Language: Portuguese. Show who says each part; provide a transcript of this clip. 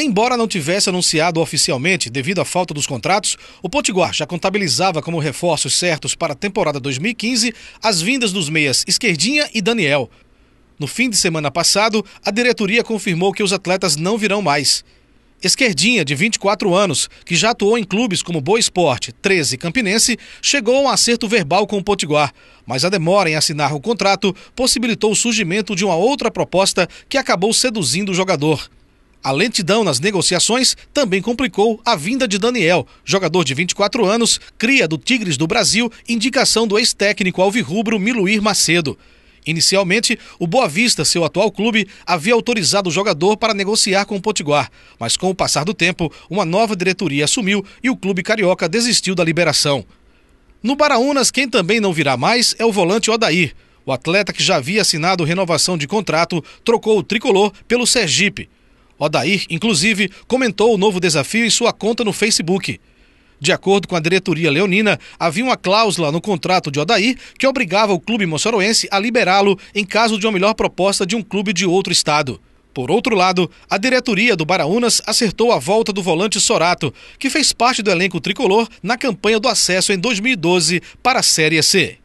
Speaker 1: Embora não tivesse anunciado oficialmente devido à falta dos contratos, o Potiguar já contabilizava como reforços certos para a temporada 2015 as vindas dos meias Esquerdinha e Daniel. No fim de semana passado, a diretoria confirmou que os atletas não virão mais. Esquerdinha, de 24 anos, que já atuou em clubes como Boa Esporte, 13 Campinense, chegou a um acerto verbal com o Potiguar, mas a demora em assinar o contrato possibilitou o surgimento de uma outra proposta que acabou seduzindo o jogador. A lentidão nas negociações também complicou a vinda de Daniel, jogador de 24 anos, cria do Tigres do Brasil, indicação do ex-técnico alvirrubro Miluir Macedo. Inicialmente, o Boa Vista, seu atual clube, havia autorizado o jogador para negociar com o Potiguar, mas com o passar do tempo, uma nova diretoria assumiu e o clube carioca desistiu da liberação. No Baraunas, quem também não virá mais é o volante Odair. O atleta que já havia assinado renovação de contrato trocou o tricolor pelo Sergipe. Odair, inclusive, comentou o novo desafio em sua conta no Facebook. De acordo com a diretoria leonina, havia uma cláusula no contrato de Odair que obrigava o clube moçoroense a liberá-lo em caso de uma melhor proposta de um clube de outro estado. Por outro lado, a diretoria do Baraunas acertou a volta do volante Sorato, que fez parte do elenco tricolor na campanha do acesso em 2012 para a Série C.